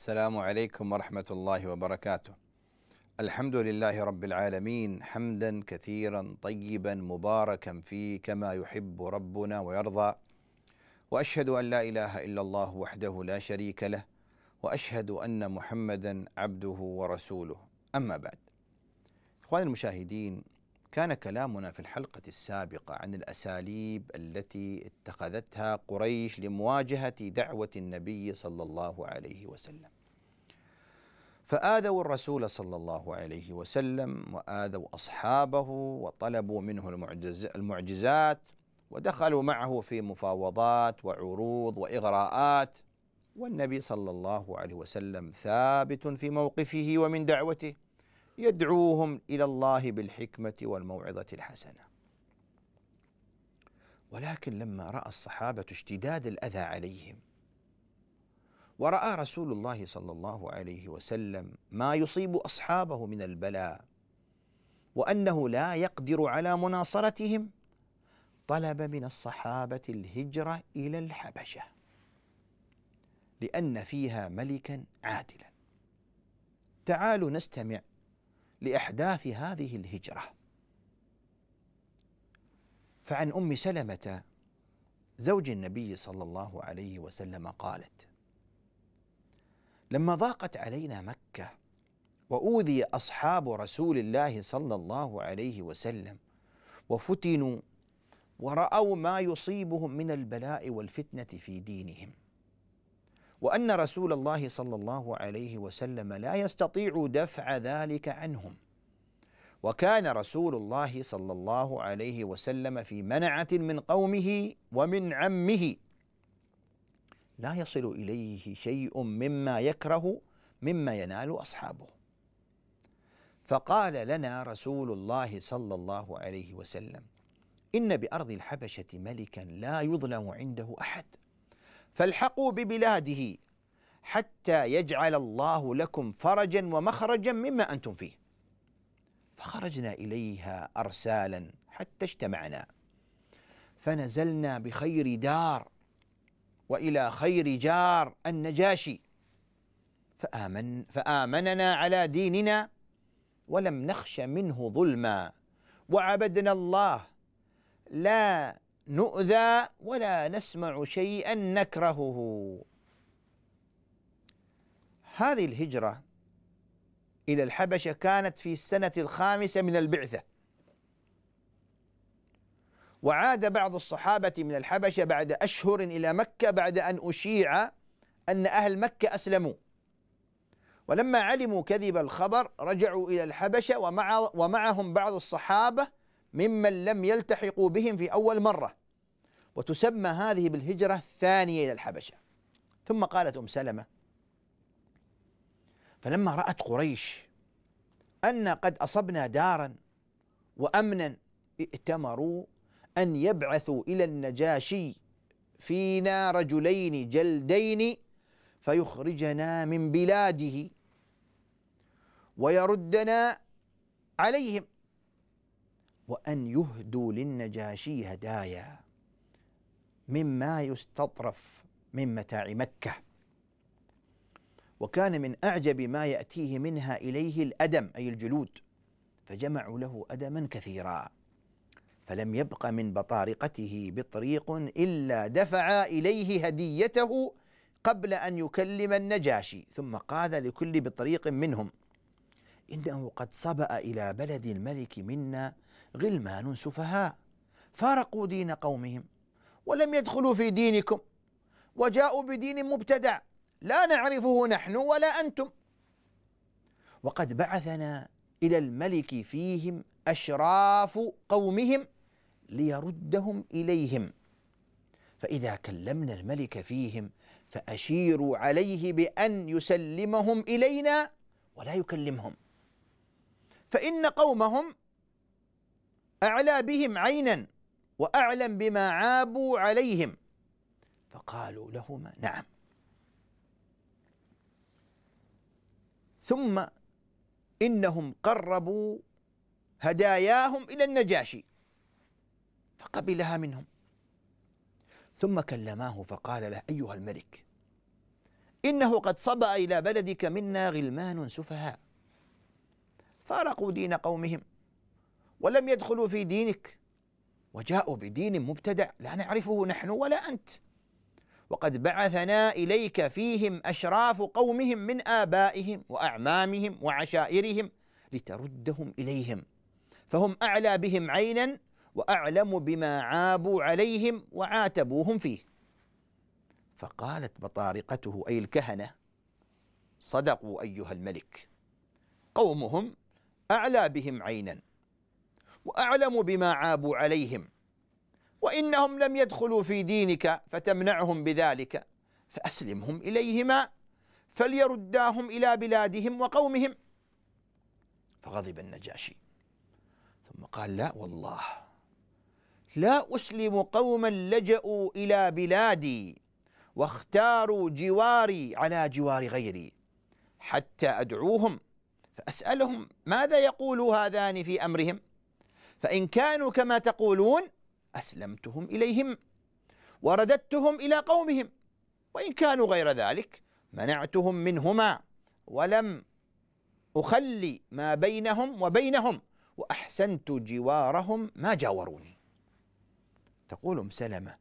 السلام عليكم ورحمة الله وبركاته. الحمد لله رب العالمين حمدا كثيرا طيبا مباركا فيه كما يحب ربنا ويرضى. واشهد ان لا اله الا الله وحده لا شريك له واشهد ان محمدا عبده ورسوله. اما بعد. اخواني المشاهدين كان كلامنا في الحلقة السابقة عن الأساليب التي اتخذتها قريش لمواجهة دعوة النبي صلى الله عليه وسلم. فآذوا الرسول صلى الله عليه وسلم وآذوا أصحابه وطلبوا منه المعجز المعجزات ودخلوا معه في مفاوضات وعروض وإغراءات والنبي صلى الله عليه وسلم ثابت في موقفه ومن دعوته يدعوهم إلى الله بالحكمة والموعظة الحسنة ولكن لما رأى الصحابة اشتداد الأذى عليهم وراى رسول الله صلى الله عليه وسلم ما يصيب اصحابه من البلاء وانه لا يقدر على مناصرتهم طلب من الصحابه الهجره الى الحبشه لان فيها ملكا عادلا تعالوا نستمع لاحداث هذه الهجره فعن ام سلمه زوج النبي صلى الله عليه وسلم قالت لما ضاقت علينا مكه واوذي اصحاب رسول الله صلى الله عليه وسلم وفتنوا وراوا ما يصيبهم من البلاء والفتنه في دينهم وان رسول الله صلى الله عليه وسلم لا يستطيع دفع ذلك عنهم وكان رسول الله صلى الله عليه وسلم في منعه من قومه ومن عمه لا يصل اليه شيء مما يكره مما ينال اصحابه فقال لنا رسول الله صلى الله عليه وسلم ان بارض الحبشه ملكا لا يظلم عنده احد فالحقوا ببلاده حتى يجعل الله لكم فرجا ومخرجا مما انتم فيه فخرجنا اليها ارسالا حتى اجتمعنا فنزلنا بخير دار والى خير جار النجاشي فامن فامننا على ديننا ولم نخش منه ظلما وعبدنا الله لا نؤذى ولا نسمع شيئا نكرهه هذه الهجره الى الحبشه كانت في السنه الخامسه من البعثه وعاد بعض الصحابة من الحبشة بعد أشهر إلى مكة بعد أن أشيع أن أهل مكة أسلموا ولما علموا كذب الخبر رجعوا إلى الحبشة ومع ومعهم بعض الصحابة ممن لم يلتحقوا بهم في أول مرة وتسمى هذه بالهجرة الثانية إلى الحبشة ثم قالت أم سلمة فلما رأت قريش أن قد أصبنا دارا وأمنا ائتمروا أن يبعثوا إلى النجاشي فينا رجلين جلدين فيخرجنا من بلاده ويردنا عليهم وأن يهدوا للنجاشي هدايا مما يستطرف من متاع مكة وكان من أعجب ما يأتيه منها إليه الأدم أي الجلود فجمعوا له أدما كثيرا فلم يبق من بطارقته بطريق الا دفع اليه هديته قبل ان يكلم النجاشي ثم قال لكل بطريق منهم انه قد صبا الى بلد الملك منا غلمان سفهاء فارقوا دين قومهم ولم يدخلوا في دينكم وجاءوا بدين مبتدع لا نعرفه نحن ولا انتم وقد بعثنا الى الملك فيهم اشراف قومهم ليردهم اليهم فاذا كلمنا الملك فيهم فاشيروا عليه بان يسلمهم الينا ولا يكلمهم فان قومهم اعلى بهم عينا واعلم بما عابوا عليهم فقالوا لهما نعم ثم انهم قربوا هداياهم الى النجاشي قبلها منهم ثم كلماه فقال له أيها الملك إنه قد صبأ إلى بلدك منا غلمان سفهاء فارقوا دين قومهم ولم يدخلوا في دينك وجاءوا بدين مبتدع لا نعرفه نحن ولا أنت وقد بعثنا إليك فيهم أشراف قومهم من آبائهم وأعمامهم وعشائرهم لتردهم إليهم فهم أعلى بهم عينا واعلم بما عابوا عليهم وعاتبوهم فيه فقالت بطارقته اي الكهنه صدقوا ايها الملك قومهم اعلى بهم عينا واعلم بما عابوا عليهم وانهم لم يدخلوا في دينك فتمنعهم بذلك فاسلمهم اليهما فليرداهم الى بلادهم وقومهم فغضب النجاشي ثم قال لا والله لا أسلم قوما لجأوا إلى بلادي واختاروا جواري على جوار غيري حتى أدعوهم فأسألهم ماذا يقول هذان في أمرهم فإن كانوا كما تقولون أسلمتهم إليهم ورددتهم إلى قومهم وإن كانوا غير ذلك منعتهم منهما ولم أخلي ما بينهم وبينهم وأحسنت جوارهم ما جاوروني تقول ام سلمه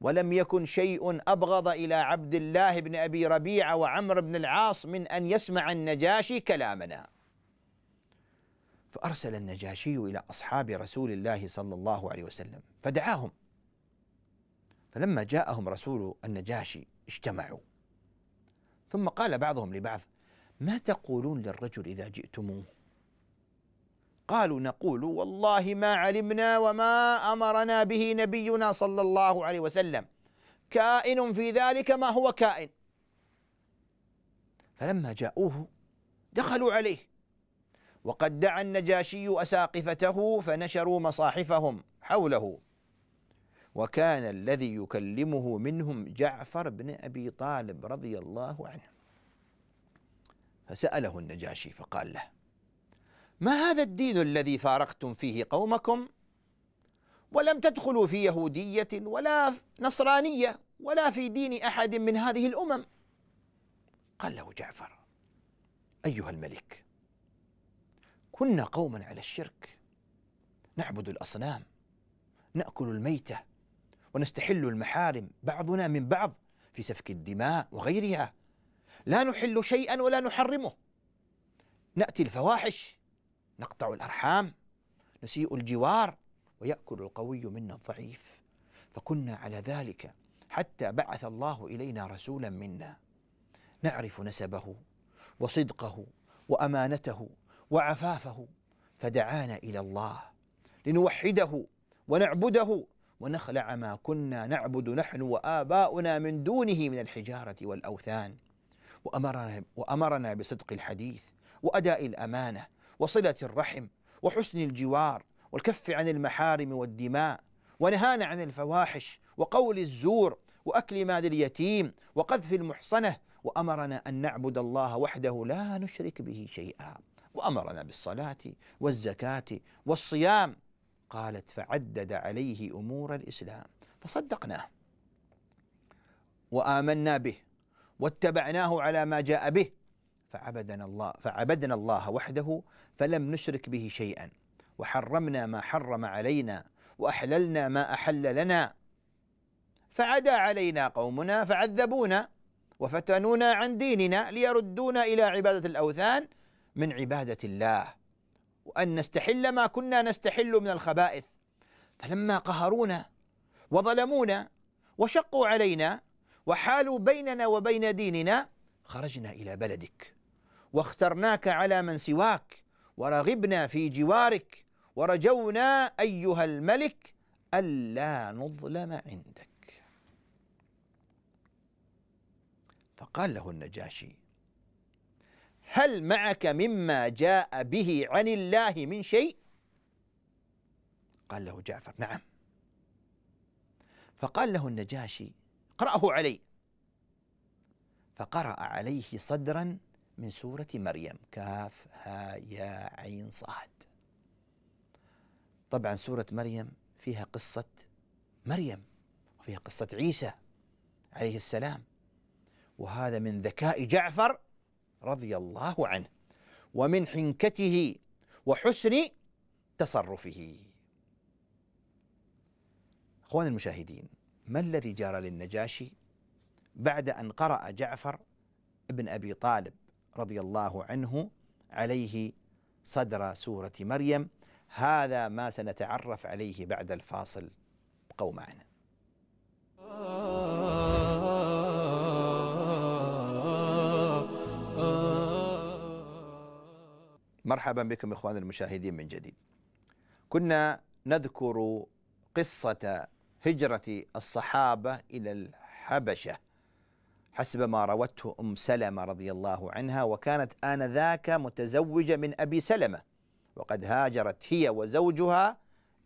ولم يكن شيء ابغض الى عبد الله بن ابي ربيعه وعمر بن العاص من ان يسمع النجاشي كلامنا فارسل النجاشي الى اصحاب رسول الله صلى الله عليه وسلم فدعاهم فلما جاءهم رسول النجاشي اجتمعوا ثم قال بعضهم لبعض ما تقولون للرجل اذا جئتموه قالوا نقول والله ما علمنا وما امرنا به نبينا صلى الله عليه وسلم كائن في ذلك ما هو كائن فلما جاءوه دخلوا عليه وقد دعا النجاشي اساقفته فنشروا مصاحفهم حوله وكان الذي يكلمه منهم جعفر بن ابي طالب رضي الله عنه فساله النجاشي فقال له ما هذا الدين الذي فارقتم فيه قومكم ولم تدخلوا في يهودية ولا نصرانية ولا في دين أحد من هذه الأمم قال له جعفر أيها الملك كنا قوما على الشرك نعبد الأصنام نأكل الميتة ونستحل المحارم بعضنا من بعض في سفك الدماء وغيرها لا نحل شيئا ولا نحرمه نأتي الفواحش نقطع الارحام نسيء الجوار وياكل القوي منا الضعيف فكنا على ذلك حتى بعث الله الينا رسولا منا نعرف نسبه وصدقه وامانته وعفافه فدعانا الى الله لنوحده ونعبده ونخلع ما كنا نعبد نحن واباؤنا من دونه من الحجاره والاوثان وامرنا وامرنا بصدق الحديث واداء الامانه وصلة الرحم وحسن الجوار والكف عن المحارم والدماء ونهانا عن الفواحش وقول الزور وأكل مال اليتيم وقذف المحصنة وأمرنا أن نعبد الله وحده لا نشرك به شيئا وأمرنا بالصلاة والزكاة والصيام قالت فعدد عليه أمور الإسلام فصدقناه وآمنا به واتبعناه على ما جاء به فعبدنا الله فعبدنا الله وحده فلم نشرك به شيئا وحرمنا ما حرم علينا واحللنا ما احل لنا فعدا علينا قومنا فعذبونا وفتنونا عن ديننا ليردونا الى عباده الاوثان من عباده الله وان نستحل ما كنا نستحل من الخبائث فلما قهرونا وظلمونا وشقوا علينا وحالوا بيننا وبين ديننا خرجنا الى بلدك واخترناك على من سواك ورغبنا في جوارك ورجونا أيها الملك ألا نظلم عندك فقال له النجاشي هل معك مما جاء به عن الله من شيء قال له جعفر نعم فقال له النجاشي اقرأه علي فقرأ عليه صدرا من سورة مريم كاف ها يا عين صاد طبعا سورة مريم فيها قصة مريم وفيها قصة عيسى عليه السلام وهذا من ذكاء جعفر رضي الله عنه ومن حنكته وحسن تصرفه اخوان المشاهدين ما الذي جرى للنجاشي بعد ان قرأ جعفر ابن ابي طالب رضي الله عنه عليه صدر سورة مريم هذا ما سنتعرف عليه بعد الفاصل ابقوا معنا مرحبا بكم اخواننا المشاهدين من جديد كنا نذكر قصة هجرة الصحابة إلى الحبشة حسب ما روته أم سلمة رضي الله عنها وكانت آنذاك متزوجة من أبي سلمة وقد هاجرت هي وزوجها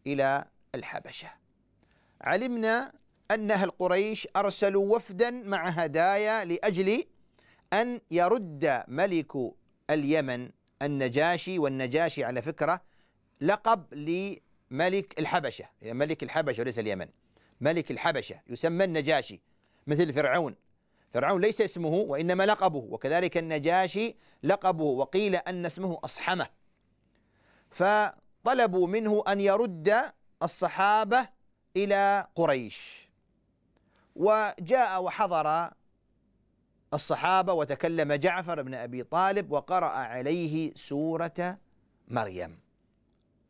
إلى الحبشة علمنا أن أهل قريش أرسلوا وفدا مع هدايا لأجل أن يرد ملك اليمن النجاشي والنجاشي على فكرة لقب لملك الحبشة ملك الحبشة وليس اليمن ملك الحبشة يسمى النجاشي مثل فرعون فرعون ليس اسمه وإنما لقبه وكذلك النجاشي لقبه وقيل أن اسمه أصحمة فطلبوا منه أن يرد الصحابة إلى قريش وجاء وحضر الصحابة وتكلم جعفر بن أبي طالب وقرأ عليه سورة مريم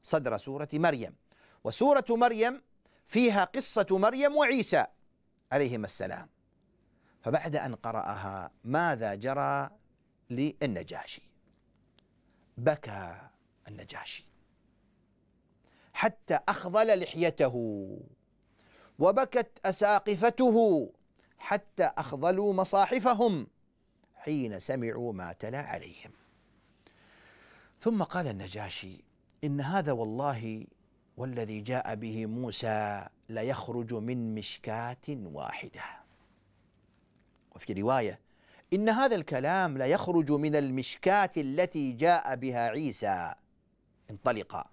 صدر سورة مريم وسورة مريم فيها قصة مريم وعيسى عليهما السلام فبعد أن قرأها ماذا جرى للنجاشي بكى النجاشي حتى أخضل لحيته وبكت أساقفته حتى أخضلوا مصاحفهم حين سمعوا ما تلا عليهم ثم قال النجاشي إن هذا والله والذي جاء به موسى ليخرج من مشكاة واحده وفي رواية إن هذا الكلام لا يخرج من المشكاة التي جاء بها عيسى انطلقا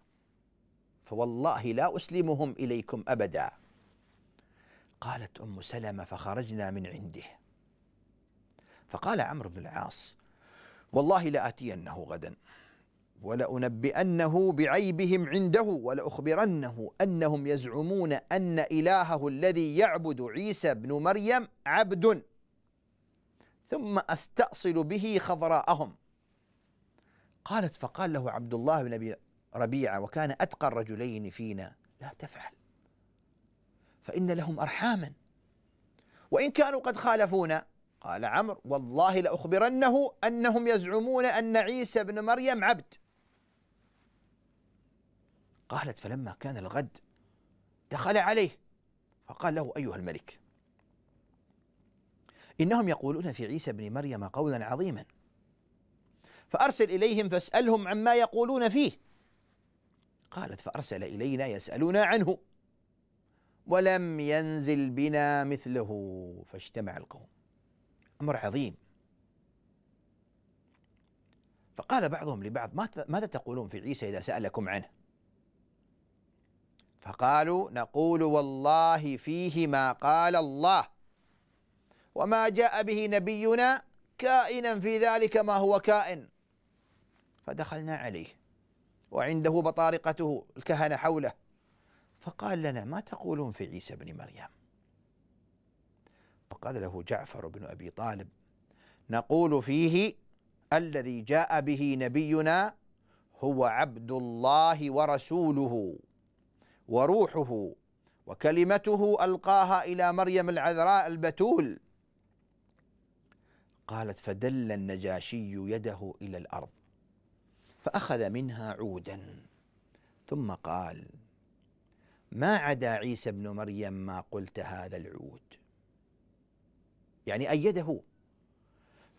فوالله لا أسلمهم إليكم أبدا قالت أم سلمة فخرجنا من عنده فقال عمرو بن العاص والله لآتينه غدا ولأنبئنه بعيبهم عنده ولأخبرنه أنهم يزعمون أن إلهه الذي يعبد عيسى بن مريم عبد ثم استأصل به خضراءهم قالت فقال له عبد الله بن ابي ربيعه وكان اتقى الرجلين فينا لا تفعل فان لهم ارحاما وان كانوا قد خالفونا قال عمرو والله لاخبرنه انهم يزعمون ان عيسى بن مريم عبد قالت فلما كان الغد دخل عليه فقال له ايها الملك إنهم يقولون في عيسى بن مريم قولا عظيما فأرسل إليهم فاسألهم عما يقولون فيه قالت فأرسل إلينا يسألنا عنه ولم ينزل بنا مثله فاجتمع القوم أمر عظيم فقال بعضهم لبعض ماذا تقولون في عيسى إذا سألكم عنه فقالوا نقول والله فيه ما قال الله وما جاء به نبينا كائنا في ذلك ما هو كائن فدخلنا عليه وعنده بطارقته الكهنة حوله فقال لنا ما تقولون في عيسى بن مريم فقال له جعفر بن أبي طالب نقول فيه الذي جاء به نبينا هو عبد الله ورسوله وروحه وكلمته القاها الى مريم العذراء البتول قالت فدل النجاشي يده الى الارض فاخذ منها عودا ثم قال ما عدا عيسى ابن مريم ما قلت هذا العود يعني ايده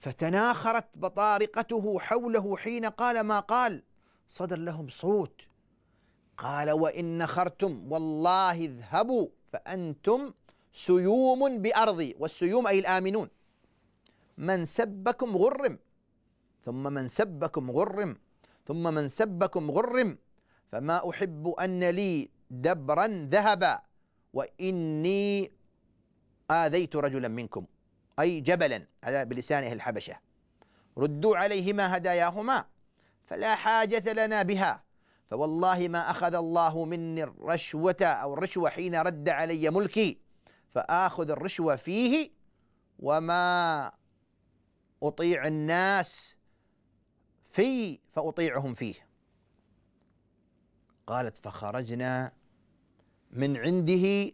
فتناخرت بطارقته حوله حين قال ما قال صدر لهم صوت قال وان نخرتم والله اذهبوا فانتم سيوم بارضي والسيوم اي الامنون من سبكم غرم ثم من سبكم غرم ثم من سبكم غرم فما احب ان لي دبرا ذهبا واني اذيت رجلا منكم اي جبلا على بلسان الحبشه ردوا عليهما هداياهما فلا حاجه لنا بها فوالله ما اخذ الله مني الرشوه او الرشوه حين رد علي ملكي فاخذ الرشوه فيه وما أطيع الناس في فأطيعهم فيه قالت فخرجنا من عنده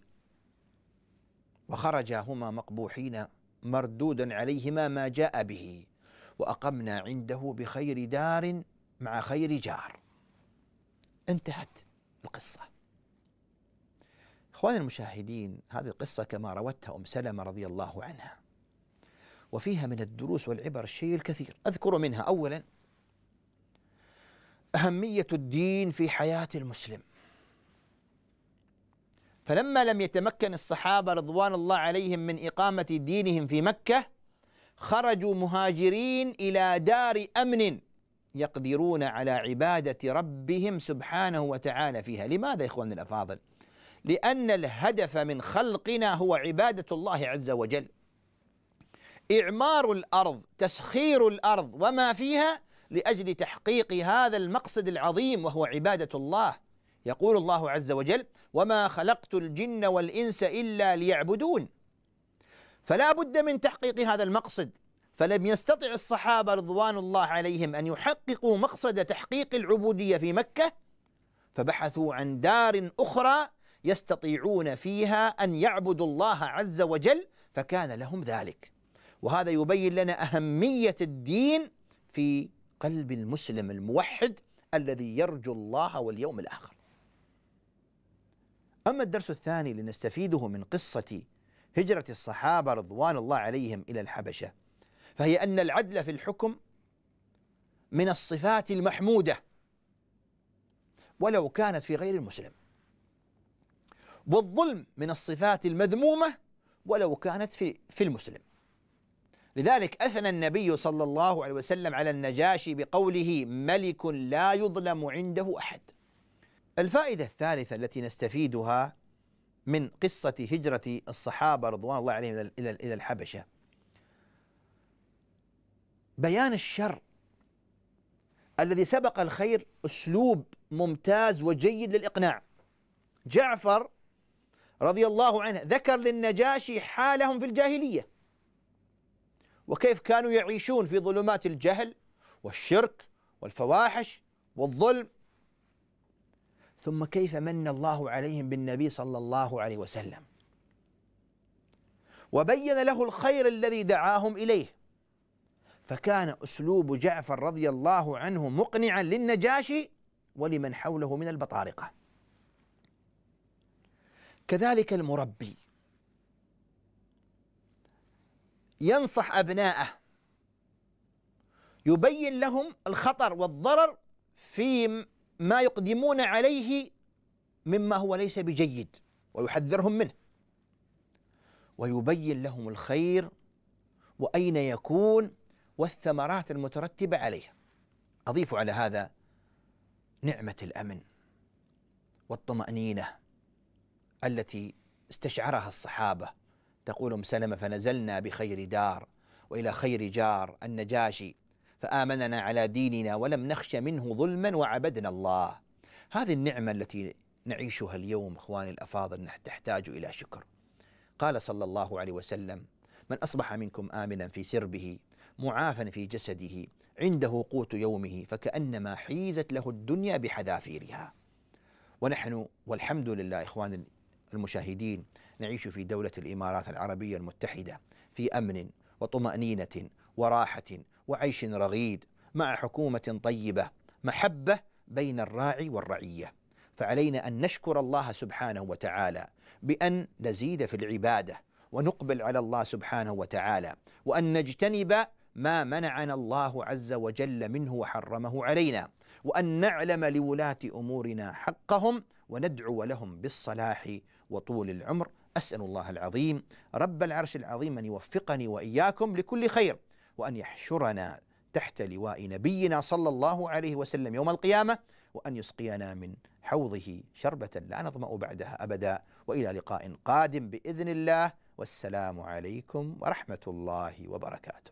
وخرجا هما مقبوحين مردودا عليهما ما جاء به وأقمنا عنده بخير دار مع خير جار انتهت القصة إخواني المشاهدين هذه القصة كما روتها أم سلمة رضي الله عنها وفيها من الدروس والعبر الشيء الكثير أذكر منها أولا أهمية الدين في حياة المسلم فلما لم يتمكن الصحابة رضوان الله عليهم من إقامة دينهم في مكة خرجوا مهاجرين إلى دار أمن يقدرون على عبادة ربهم سبحانه وتعالى فيها لماذا إخواننا الأفاضل؟ لأن الهدف من خلقنا هو عبادة الله عز وجل إعمار الأرض تسخير الأرض وما فيها لأجل تحقيق هذا المقصد العظيم وهو عبادة الله يقول الله عز وجل وما خلقت الجن والإنس إلا ليعبدون فلا بد من تحقيق هذا المقصد فلم يستطع الصحابة رضوان الله عليهم أن يحققوا مقصد تحقيق العبودية في مكة فبحثوا عن دار أخرى يستطيعون فيها أن يعبدوا الله عز وجل فكان لهم ذلك وهذا يبين لنا اهميه الدين في قلب المسلم الموحد الذي يرجو الله واليوم الاخر. اما الدرس الثاني لنستفيده من قصه هجره الصحابه رضوان الله عليهم الى الحبشه فهي ان العدل في الحكم من الصفات المحموده ولو كانت في غير المسلم. والظلم من الصفات المذمومه ولو كانت في في المسلم. لذلك أثنى النبي صلى الله عليه وسلم على النجاشي بقوله ملك لا يظلم عنده أحد الفائدة الثالثة التي نستفيدها من قصة هجرة الصحابة رضوان الله عليهم إلى إلى الحبشة بيان الشر الذي سبق الخير أسلوب ممتاز وجيد للإقناع جعفر رضي الله عنه ذكر للنجاشي حالهم في الجاهليه وكيف كانوا يعيشون في ظلمات الجهل والشرك والفواحش والظلم ثم كيف من الله عليهم بالنبي صلى الله عليه وسلم وبين له الخير الذي دعاهم اليه فكان اسلوب جعفر رضي الله عنه مقنعا للنجاشي ولمن حوله من البطارقه كذلك المربي ينصح أبنائه يبين لهم الخطر والضرر في ما يقدمون عليه مما هو ليس بجيد ويحذرهم منه ويبين لهم الخير وأين يكون والثمرات المترتبة عليه أضيف على هذا نعمة الأمن والطمأنينة التي استشعرها الصحابة تقول ام سلمه فنزلنا بخير دار والى خير جار النجاشي فامننا على ديننا ولم نخش منه ظلما وعبدنا الله. هذه النعمه التي نعيشها اليوم اخواني الافاضل تحتاج الى شكر. قال صلى الله عليه وسلم: من اصبح منكم امنا في سربه معافا في جسده عنده قوت يومه فكانما حيزت له الدنيا بحذافيرها. ونحن والحمد لله اخواني المشاهدين نعيش في دولة الإمارات العربية المتحدة في أمن وطمأنينة وراحة وعيش رغيد مع حكومة طيبة محبة بين الراعي والرعية فعلينا أن نشكر الله سبحانه وتعالى بأن نزيد في العبادة ونقبل على الله سبحانه وتعالى وأن نجتنب ما منعنا الله عز وجل منه وحرمه علينا وأن نعلم لولاة أمورنا حقهم وندعو لهم بالصلاح وطول العمر أسأل الله العظيم رب العرش العظيم أن يوفقني وإياكم لكل خير وأن يحشرنا تحت لواء نبينا صلى الله عليه وسلم يوم القيامة وأن يسقينا من حوضه شربة لا نظمأ بعدها أبدا وإلى لقاء قادم بإذن الله والسلام عليكم ورحمة الله وبركاته.